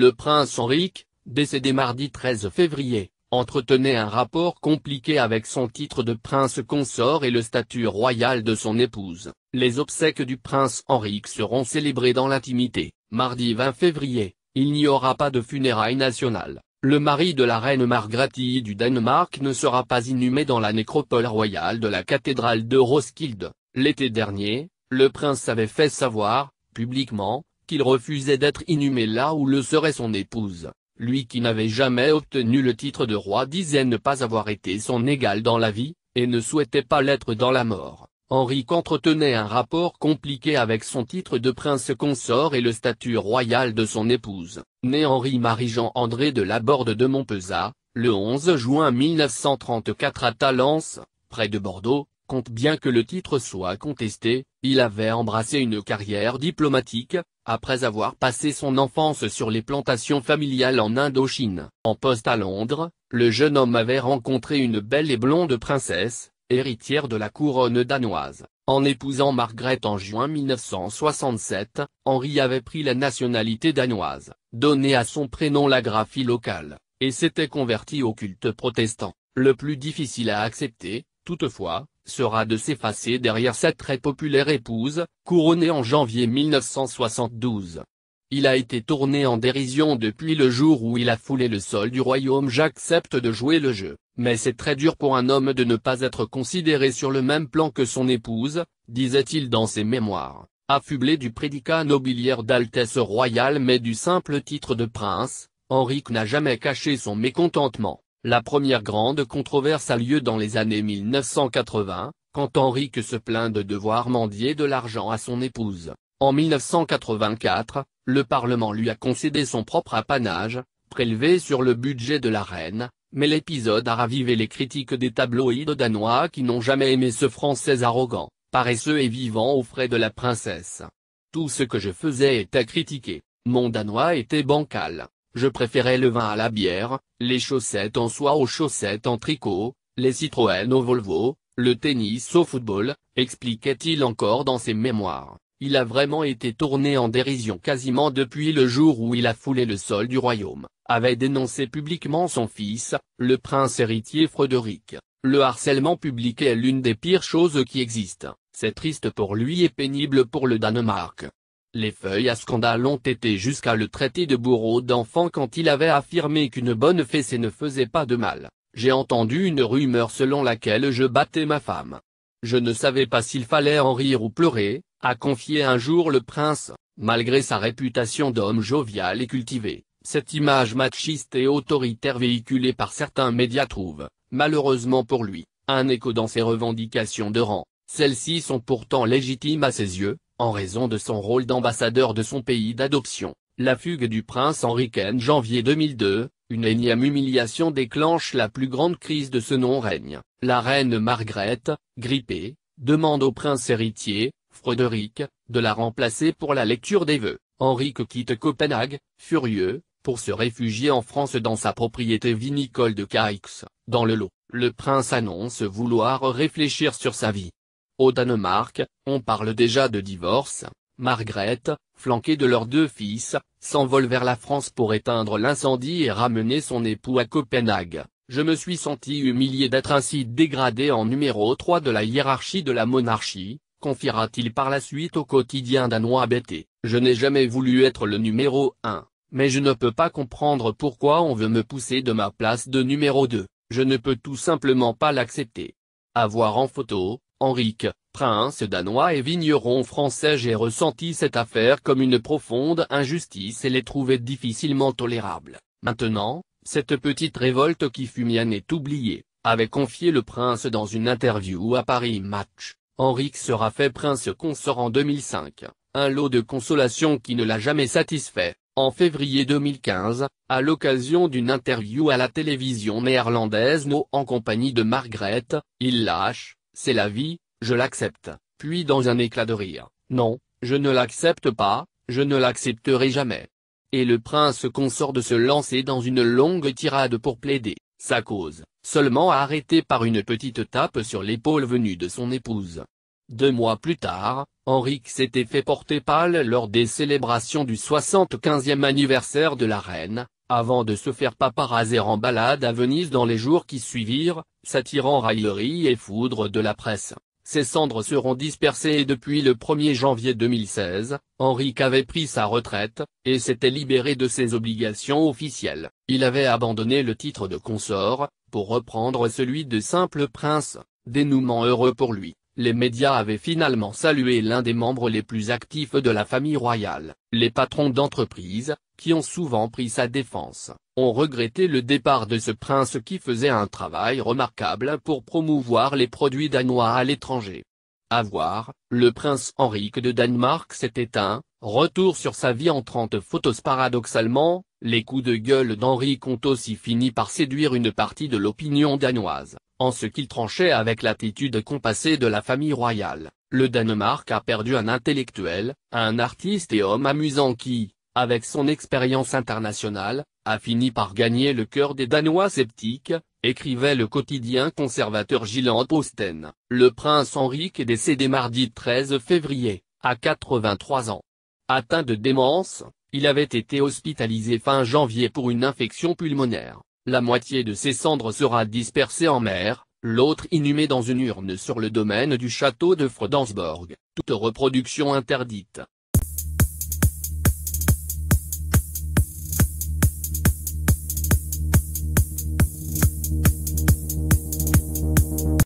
Le prince Henrique, décédé mardi 13 février, entretenait un rapport compliqué avec son titre de prince consort et le statut royal de son épouse. Les obsèques du prince Henrique seront célébrées dans l'intimité. Mardi 20 février, il n'y aura pas de funérailles nationales. Le mari de la reine Margrethe du Danemark ne sera pas inhumé dans la nécropole royale de la cathédrale de Roskilde. L'été dernier, le prince avait fait savoir, publiquement, qu'il refusait d'être inhumé là où le serait son épouse, lui qui n'avait jamais obtenu le titre de roi disait ne pas avoir été son égal dans la vie, et ne souhaitait pas l'être dans la mort. Henri entretenait un rapport compliqué avec son titre de prince consort et le statut royal de son épouse, né Henri-Marie Jean-André de la Borde de Montpezat, le 11 juin 1934 à Talence, près de Bordeaux, compte bien que le titre soit contesté, il avait embrassé une carrière diplomatique, après avoir passé son enfance sur les plantations familiales en Indochine. En poste à Londres, le jeune homme avait rencontré une belle et blonde princesse, héritière de la couronne danoise. En épousant Margaret en juin 1967, Henri avait pris la nationalité danoise, donné à son prénom la graphie locale, et s'était converti au culte protestant. Le plus difficile à accepter, toutefois, sera de s'effacer derrière sa très populaire épouse, couronnée en janvier 1972. Il a été tourné en dérision depuis le jour où il a foulé le sol du royaume j'accepte de jouer le jeu, mais c'est très dur pour un homme de ne pas être considéré sur le même plan que son épouse, disait-il dans ses mémoires, affublé du prédicat nobiliaire d'altesse royale mais du simple titre de prince, Henrique n'a jamais caché son mécontentement. La première grande controverse a lieu dans les années 1980, quand Henrique se plaint de devoir mendier de l'argent à son épouse. En 1984, le Parlement lui a concédé son propre apanage, prélevé sur le budget de la reine, mais l'épisode a ravivé les critiques des tabloïdes danois qui n'ont jamais aimé ce Français arrogant, paresseux et vivant aux frais de la princesse. Tout ce que je faisais était critiqué, mon danois était bancal. Je préférais le vin à la bière, les chaussettes en soie aux chaussettes en tricot, les Citroën au Volvo, le tennis au football, expliquait-il encore dans ses mémoires. Il a vraiment été tourné en dérision quasiment depuis le jour où il a foulé le sol du royaume, avait dénoncé publiquement son fils, le prince héritier Frédéric. Le harcèlement public est l'une des pires choses qui existent, c'est triste pour lui et pénible pour le Danemark. Les feuilles à scandale ont été jusqu'à le traiter de bourreau d'enfant quand il avait affirmé qu'une bonne fessée ne faisait pas de mal. J'ai entendu une rumeur selon laquelle je battais ma femme. Je ne savais pas s'il fallait en rire ou pleurer, a confié un jour le prince, malgré sa réputation d'homme jovial et cultivé. Cette image machiste et autoritaire véhiculée par certains médias trouve, malheureusement pour lui, un écho dans ses revendications de rang. Celles-ci sont pourtant légitimes à ses yeux, en raison de son rôle d'ambassadeur de son pays d'adoption, la fugue du prince Henri en janvier 2002, une énième humiliation déclenche la plus grande crise de ce non-règne. La reine Margrethe, grippée, demande au prince héritier, Frédéric, de la remplacer pour la lecture des vœux. Henrique quitte Copenhague, furieux, pour se réfugier en France dans sa propriété vinicole de Caix, dans le lot. Le prince annonce vouloir réfléchir sur sa vie. Au Danemark, on parle déjà de divorce. Margrethe, flanquée de leurs deux fils, s'envole vers la France pour éteindre l'incendie et ramener son époux à Copenhague. Je me suis senti humilié d'être ainsi dégradé en numéro 3 de la hiérarchie de la monarchie, confiera-t-il par la suite au quotidien danois bêté. Je n'ai jamais voulu être le numéro 1, mais je ne peux pas comprendre pourquoi on veut me pousser de ma place de numéro 2, je ne peux tout simplement pas l'accepter. Avoir en photo, Henrik, prince danois et vigneron français j'ai ressenti cette affaire comme une profonde injustice et l'ai trouvée difficilement tolérable. Maintenant, cette petite révolte qui fut mienne est oubliée, avait confié le prince dans une interview à Paris Match. Henrik sera fait prince consort en 2005, un lot de consolation qui ne l'a jamais satisfait. En février 2015, à l'occasion d'une interview à la télévision néerlandaise No en compagnie de Margrethe, il lâche, c'est la vie, je l'accepte, puis dans un éclat de rire, non, je ne l'accepte pas, je ne l'accepterai jamais. Et le prince consort de se lancer dans une longue tirade pour plaider, sa cause, seulement arrêtée par une petite tape sur l'épaule venue de son épouse. Deux mois plus tard, Henrique s'était fait porter pâle lors des célébrations du 75e anniversaire de la reine, avant de se faire paparazer en balade à Venise dans les jours qui suivirent, s'attirant raillerie et foudre de la presse. Ses cendres seront dispersées et depuis le 1er janvier 2016, Henrique avait pris sa retraite, et s'était libéré de ses obligations officielles. Il avait abandonné le titre de consort, pour reprendre celui de simple prince, dénouement heureux pour lui les médias avaient finalement salué l'un des membres les plus actifs de la famille royale. Les patrons d'entreprises, qui ont souvent pris sa défense, ont regretté le départ de ce prince qui faisait un travail remarquable pour promouvoir les produits danois à l'étranger. À voir, le prince Henrik de Danemark s'est éteint, retour sur sa vie en 30 photos paradoxalement, les coups de gueule d'Henri ont aussi fini par séduire une partie de l'opinion danoise, en ce qu'il tranchait avec l'attitude compassée de la famille royale. Le Danemark a perdu un intellectuel, un artiste et homme amusant qui, avec son expérience internationale, a fini par gagner le cœur des Danois sceptiques, écrivait le quotidien conservateur Gillan Posten. Le prince Henrik est décédé mardi 13 février, à 83 ans. Atteint de démence, il avait été hospitalisé fin janvier pour une infection pulmonaire. La moitié de ses cendres sera dispersée en mer, l'autre inhumée dans une urne sur le domaine du château de Fredensborg. Toute reproduction interdite.